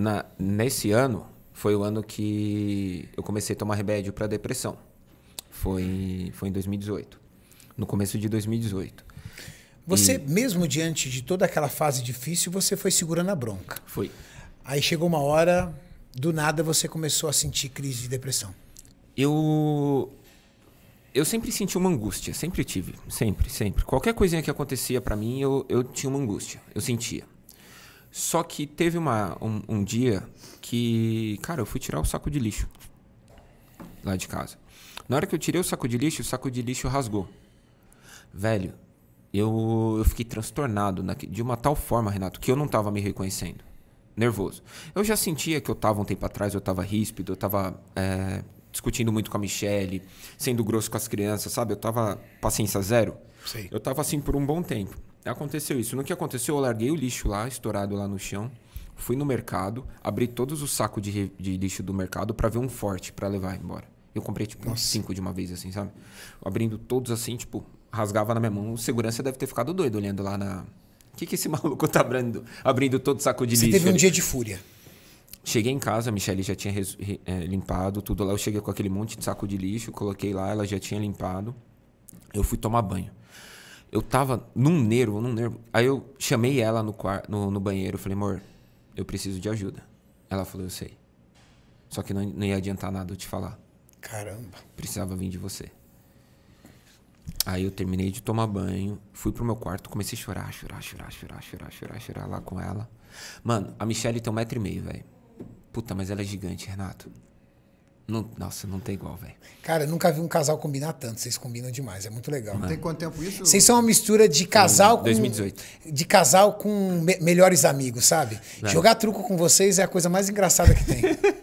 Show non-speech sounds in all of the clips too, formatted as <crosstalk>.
na, nesse ano foi o ano que eu comecei a tomar remédio para depressão. Foi, foi em 2018. No começo de 2018. Você, e... mesmo diante de toda aquela fase difícil, você foi segurando a bronca. Fui. Aí chegou uma hora, do nada você começou a sentir crise de depressão. Eu. Eu sempre senti uma angústia, sempre tive, sempre, sempre. Qualquer coisinha que acontecia para mim, eu, eu tinha uma angústia, eu sentia. Só que teve uma, um, um dia que, cara, eu fui tirar o saco de lixo lá de casa. Na hora que eu tirei o saco de lixo, o saco de lixo rasgou. Velho, eu, eu fiquei transtornado na, de uma tal forma, Renato, que eu não tava me reconhecendo. Nervoso. Eu já sentia que eu tava um tempo atrás, eu tava ríspido, eu tava é, discutindo muito com a Michelle, sendo grosso com as crianças, sabe? Eu tava paciência zero. Sei. Eu tava assim por um bom tempo aconteceu isso. No que aconteceu, eu larguei o lixo lá, estourado lá no chão. Fui no mercado, abri todos os sacos de, de lixo do mercado para ver um forte para levar embora. Eu comprei, tipo, Nossa. cinco de uma vez, assim, sabe? Abrindo todos assim, tipo, rasgava na minha mão. O segurança deve ter ficado doido olhando lá na. O que, que esse <laughs> maluco tá abrindo, abrindo todo o saco de Você lixo? Você teve um ali? dia de fúria. Cheguei em casa, a Michelle já tinha res... é, limpado tudo lá. Eu cheguei com aquele monte de saco de lixo, coloquei lá, ela já tinha limpado. Eu fui tomar banho. Eu tava num nervo, num nervo. Aí eu chamei ela no, no, no banheiro, falei, amor, eu preciso de ajuda. Ela falou, eu sei. Só que não, não ia adiantar nada eu te falar. Caramba. Precisava vir de você. Aí eu terminei de tomar banho, fui pro meu quarto, comecei a chorar, chorar, chorar, chorar, chorar, chorar, chorar lá com ela. Mano, a Michelle tem um metro e meio, velho. Puta, mas ela é gigante, Renato. Não, nossa, não tem igual, velho. Cara, eu nunca vi um casal combinar tanto. Vocês combinam demais, é muito legal. Não Tem quanto tempo isso? Vocês são uma mistura de casal com. 2018. De casal com me melhores amigos, sabe? Não. Jogar truco com vocês é a coisa mais engraçada que tem. <laughs>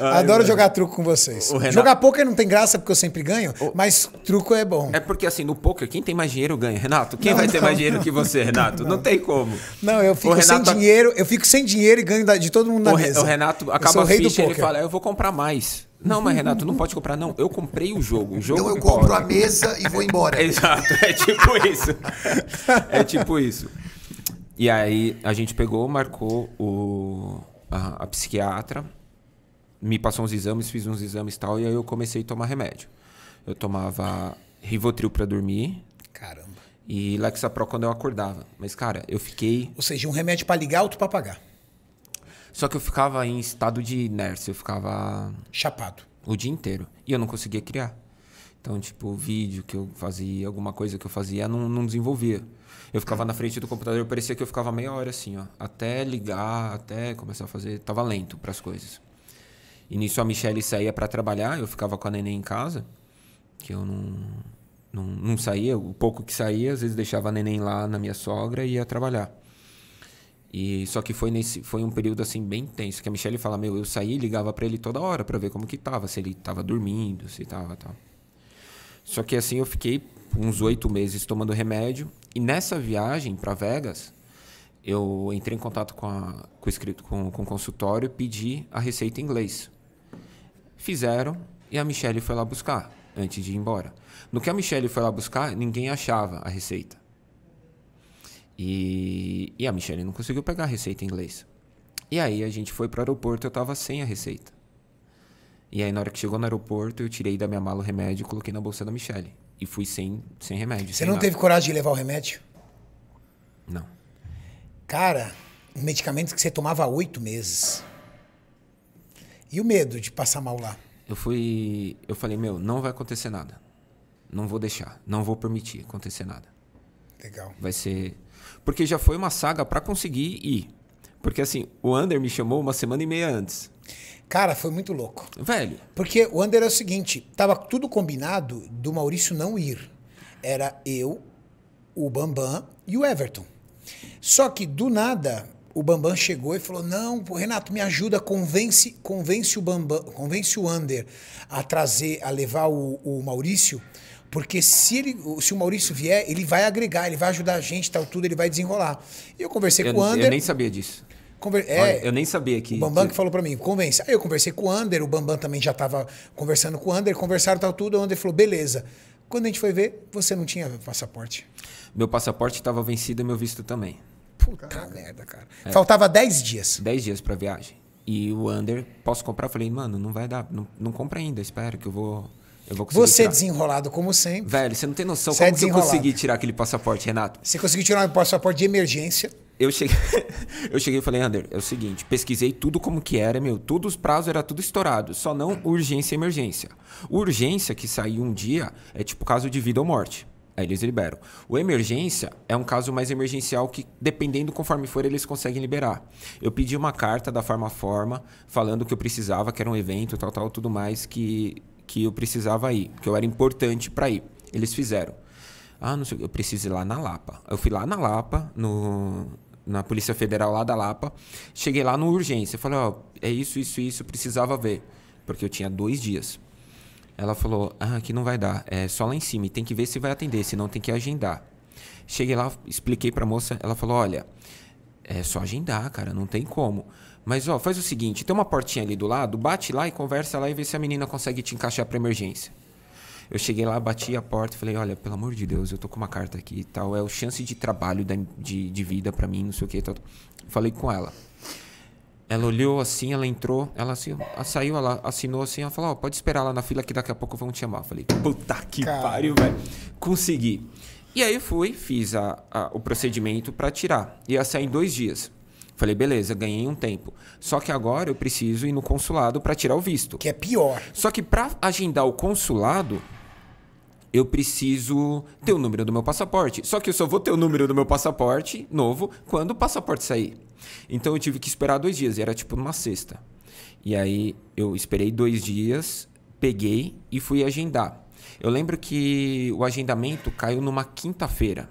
<laughs> Adoro jogar truco com vocês. Renato... Jogar poker não tem graça porque eu sempre ganho, o... mas truco é bom. É porque assim, no poker, quem tem mais dinheiro ganha. Renato, quem não, vai não, ter mais dinheiro não. que você, Renato? Não. tem como. Não, eu fico Renato... sem dinheiro, eu fico sem dinheiro e ganho de todo mundo na o Re... mesa. O Renato acaba a ficha e ele fala, eu vou comprar mais. Não, mas Renato, não pode comprar, não. Eu comprei o jogo. O jogo então eu compro a mesa e vou embora. <laughs> Exato, é tipo isso. É tipo isso. E aí a gente pegou, marcou o, a, a psiquiatra me passou uns exames, fiz uns exames e tal, e aí eu comecei a tomar remédio. Eu tomava Rivotril para dormir. Caramba. E Lexapro quando eu acordava. Mas, cara, eu fiquei. Ou seja, um remédio para ligar, outro para pagar. Só que eu ficava em estado de inércia, eu ficava. Chapado. O dia inteiro. E eu não conseguia criar. Então, tipo, vídeo que eu fazia, alguma coisa que eu fazia, não, não desenvolvia. Eu ficava na frente do computador, parecia que eu ficava meia hora assim, ó, até ligar, até começar a fazer, tava lento para as coisas. E nisso a Michelle saía para trabalhar, eu ficava com a neném em casa, que eu não, não, não saía, o pouco que saía, às vezes deixava a neném lá na minha sogra e ia trabalhar. E só que foi nesse foi um período assim bem tenso, que a Michelle fala: "Meu, eu saí, ligava para ele toda hora para ver como que tava, se ele tava dormindo, se tava tal". Só que assim eu fiquei uns oito meses tomando remédio. E nessa viagem para Vegas, eu entrei em contato com, a, com, o escrito, com, com o consultório e pedi a receita em inglês. Fizeram e a Michelle foi lá buscar antes de ir embora. No que a Michelle foi lá buscar, ninguém achava a receita. E, e a Michelle não conseguiu pegar a receita em inglês. E aí a gente foi para o aeroporto, eu estava sem a receita. E aí, na hora que chegou no aeroporto, eu tirei da minha mala o remédio e coloquei na bolsa da Michelle. E fui sem, sem remédio. Você sem não nada. teve coragem de levar o remédio? Não. Cara, medicamentos que você tomava há oito meses. E o medo de passar mal lá? Eu fui. Eu falei, meu, não vai acontecer nada. Não vou deixar. Não vou permitir acontecer nada. Legal. Vai ser. Porque já foi uma saga para conseguir ir. Porque assim, o Under me chamou uma semana e meia antes. Cara, foi muito louco. Velho. Porque o Under é o seguinte: tava tudo combinado do Maurício não ir. Era eu, o Bambam e o Everton. Só que do nada o Bambam chegou e falou: "Não, Renato, me ajuda, convence, convence o Bambam, convence o Under a trazer, a levar o, o Maurício, porque se ele, se o Maurício vier, ele vai agregar, ele vai ajudar a gente, tal tudo, ele vai desenrolar". E eu conversei eu, com o Under. Eu nem sabia disso. Conver... É, eu nem sabia que. O Bambam que, que falou para mim, convence. Aí eu conversei com o Ander, o Bambam também já estava conversando com o Ander, conversaram tal tudo, o Ander falou, beleza. Quando a gente foi ver, você não tinha passaporte. Meu passaporte estava vencido e meu visto também. Puta Caraca. merda, cara. É. Faltava 10 dias. 10 dias pra viagem. E o Under, posso comprar? falei, mano, não vai dar. Não, não compra ainda, espero que eu vou. Eu vou conseguir você é tirar. desenrolado como sempre. Velho, você não tem noção você é como é que eu consegui tirar aquele passaporte, Renato. Você conseguiu tirar um passaporte de emergência eu cheguei, <laughs> eu cheguei e falei, Ander, é o seguinte, pesquisei tudo como que era, meu, todos os prazos era tudo estourado, só não urgência e emergência. Urgência que saiu um dia é tipo caso de vida ou morte. Aí eles liberam. O emergência é um caso mais emergencial que, dependendo conforme for, eles conseguem liberar. Eu pedi uma carta da Forma falando que eu precisava, que era um evento, tal, tal, tudo mais, que, que eu precisava ir, que eu era importante para ir. Eles fizeram. Ah, não sei, eu preciso ir lá na Lapa. Eu fui lá na Lapa, no, na Polícia Federal lá da Lapa. Cheguei lá no urgência. Falei, ó, oh, é isso, isso, isso, precisava ver. Porque eu tinha dois dias. Ela falou, ah, aqui não vai dar. É só lá em cima. E tem que ver se vai atender, senão tem que agendar. Cheguei lá, expliquei pra moça. Ela falou, olha, é só agendar, cara, não tem como. Mas, ó, faz o seguinte, tem uma portinha ali do lado, bate lá e conversa lá e vê se a menina consegue te encaixar pra emergência. Eu cheguei lá, bati a porta e falei: Olha, pelo amor de Deus, eu tô com uma carta aqui e tal. É o chance de trabalho, da, de, de vida para mim, não sei o que. Tal. Falei com ela. Ela olhou assim, ela entrou, ela assim, ela saiu, ela assinou assim, ela falou: oh, pode esperar lá na fila que daqui a pouco vão te chamar. falei: Puta que Caramba. pariu, velho. Consegui. E aí fui, fiz a, a, o procedimento para tirar. Ia sair em dois dias. Falei, beleza, ganhei um tempo. Só que agora eu preciso ir no consulado para tirar o visto. Que é pior. Só que para agendar o consulado, eu preciso ter o número do meu passaporte. Só que eu só vou ter o número do meu passaporte novo quando o passaporte sair. Então eu tive que esperar dois dias, e era tipo numa sexta. E aí eu esperei dois dias, peguei e fui agendar. Eu lembro que o agendamento caiu numa quinta-feira.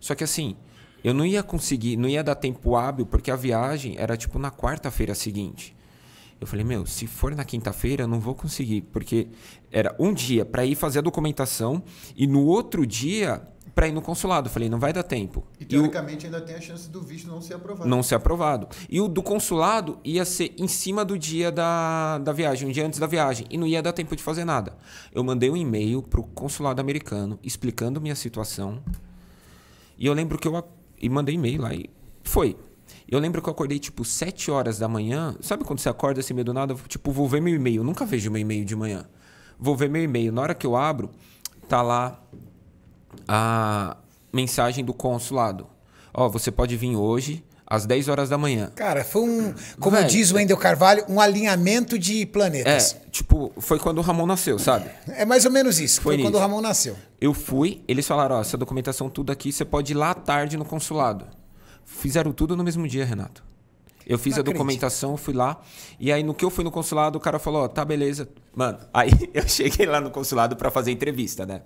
Só que assim, eu não ia conseguir, não ia dar tempo hábil, porque a viagem era tipo na quarta-feira seguinte. Eu falei, meu, se for na quinta-feira, eu não vou conseguir, porque era um dia para ir fazer a documentação e no outro dia para ir no consulado. Eu falei, não vai dar tempo. E teoricamente e o... ainda tem a chance do visto não ser aprovado. Não ser aprovado. E o do consulado ia ser em cima do dia da, da viagem, um dia antes da viagem, e não ia dar tempo de fazer nada. Eu mandei um e-mail pro consulado americano explicando minha situação. E eu lembro que eu e mandei e-mail lá e foi. Eu lembro que eu acordei tipo 7 horas da manhã. Sabe quando você acorda assim meio do nada? Tipo, vou ver meu e-mail. nunca vejo meu e-mail de manhã. Vou ver meu e-mail. Na hora que eu abro, tá lá a mensagem do consulado. Ó, oh, você pode vir hoje às 10 horas da manhã. Cara, foi um, como Velho, diz o é Wendel Carvalho, um alinhamento de planetas. É, tipo, foi quando o Ramon nasceu, sabe? É mais ou menos isso, foi, foi quando o Ramon nasceu. Eu fui, eles falaram, ó, essa documentação tudo aqui, você pode ir lá à tarde no consulado. Fizeram tudo no mesmo dia, Renato. Eu fiz Não a documentação, acredito. fui lá. E aí, no que eu fui no consulado, o cara falou: tá, beleza. Mano, <laughs> aí eu cheguei lá no consulado para fazer entrevista, né?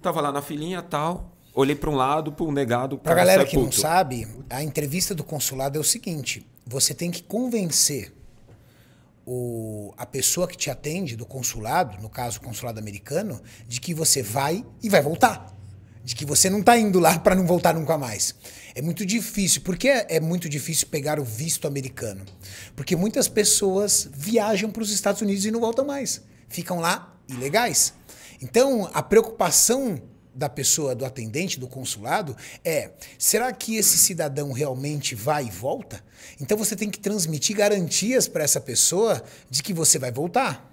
Tava lá na filinha tal. Olhei para um lado, para um negado. Para galera que puto. não sabe, a entrevista do consulado é o seguinte: você tem que convencer o, a pessoa que te atende do consulado, no caso o consulado americano, de que você vai e vai voltar de que você não está indo lá para não voltar nunca mais. É muito difícil. Por que é muito difícil pegar o visto americano? Porque muitas pessoas viajam para os Estados Unidos e não voltam mais. Ficam lá ilegais. Então, a preocupação da pessoa, do atendente, do consulado, é: será que esse cidadão realmente vai e volta? Então você tem que transmitir garantias para essa pessoa de que você vai voltar.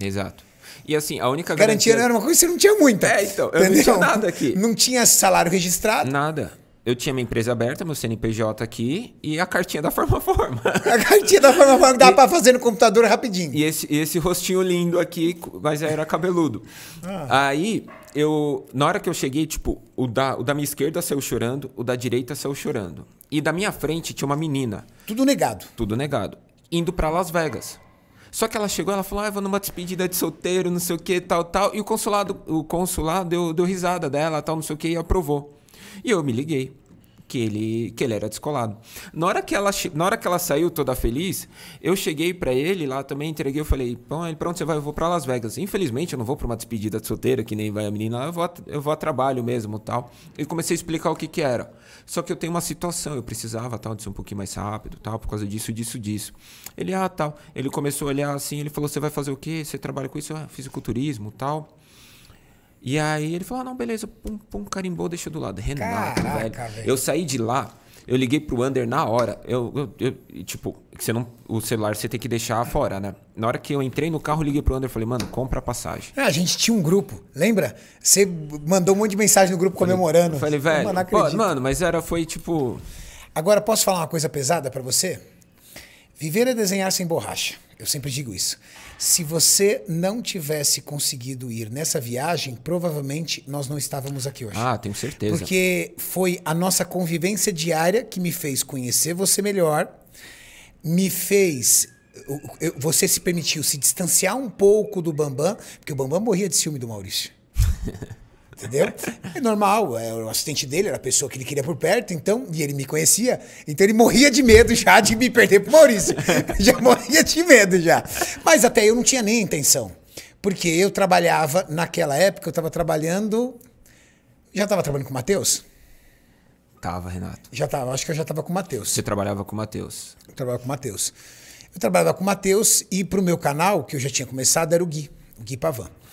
Exato. E assim, a única garantia. Garantia não era uma coisa que você não tinha muita. É, então. Eu não tinha nada aqui. Não tinha salário registrado. Nada eu tinha minha empresa aberta, meu CNPJ aqui e a cartinha da Forma <laughs> Forma. A cartinha da Forma Forma dá dava para fazer no computador rapidinho. E esse, esse rostinho lindo aqui, mas era cabeludo. Ah. Aí, eu, na hora que eu cheguei, tipo, o da, o da minha esquerda saiu chorando, o da direita saiu chorando. E da minha frente tinha uma menina. Tudo negado. Tudo negado. Indo para Las Vegas. Só que ela chegou, ela falou, ah, vou numa despedida de solteiro, não sei o que, tal, tal. E o consulado, o consulado deu, deu risada dela, tal, não sei o que, e aprovou. E eu me liguei que ele, que ele era descolado. Na hora que ela, na hora que ela saiu toda feliz, eu cheguei para ele lá também, entreguei, eu falei, pronto, você vai, eu vou para Las Vegas. Infelizmente, eu não vou para uma despedida de solteira, que nem vai a menina, eu vou, a, eu vou a trabalho mesmo tal. E comecei a explicar o que que era. Só que eu tenho uma situação, eu precisava tal de ser um pouquinho mais rápido, tal, por causa disso, disso, disso. Ele, ah, tal. Ele começou a olhar assim, ele falou, você vai fazer o quê? Você trabalha com isso? Ah, fisiculturismo, tal. E aí ele falou: ah, não, beleza, pum, pum, carimbou, deixa do lado. Renato, Caraca, velho. velho. Eu saí de lá, eu liguei pro Under na hora. Eu, eu, eu, tipo, você não, o celular você tem que deixar fora, né? Na hora que eu entrei no carro, liguei pro Under e falei, mano, compra a passagem. É, a gente tinha um grupo, lembra? Você mandou um monte de mensagem no grupo falei, comemorando. falei, velho, mano, mano, mas era, foi tipo. Agora, posso falar uma coisa pesada para você? Viver é desenhar sem borracha. Eu sempre digo isso. Se você não tivesse conseguido ir nessa viagem, provavelmente nós não estávamos aqui hoje. Ah, tenho certeza. Porque foi a nossa convivência diária que me fez conhecer você melhor, me fez você se permitiu se distanciar um pouco do Bambam, porque o Bambam morria de ciúme do Maurício. <laughs> entendeu? É normal, é, o assistente dele era a pessoa que ele queria por perto, então, e ele me conhecia, então ele morria de medo já de me perder pro Maurício. <laughs> já morria de medo já. Mas até eu não tinha nem intenção. Porque eu trabalhava, naquela época, eu estava trabalhando. Já estava trabalhando com o Matheus? Tava, Renato. Já tava, acho que eu já tava com o Matheus. Você trabalhava com o Matheus. Eu trabalhava com o Matheus. Eu trabalhava com o Matheus e pro meu canal, que eu já tinha começado, era o Gui, o Gui Pavan.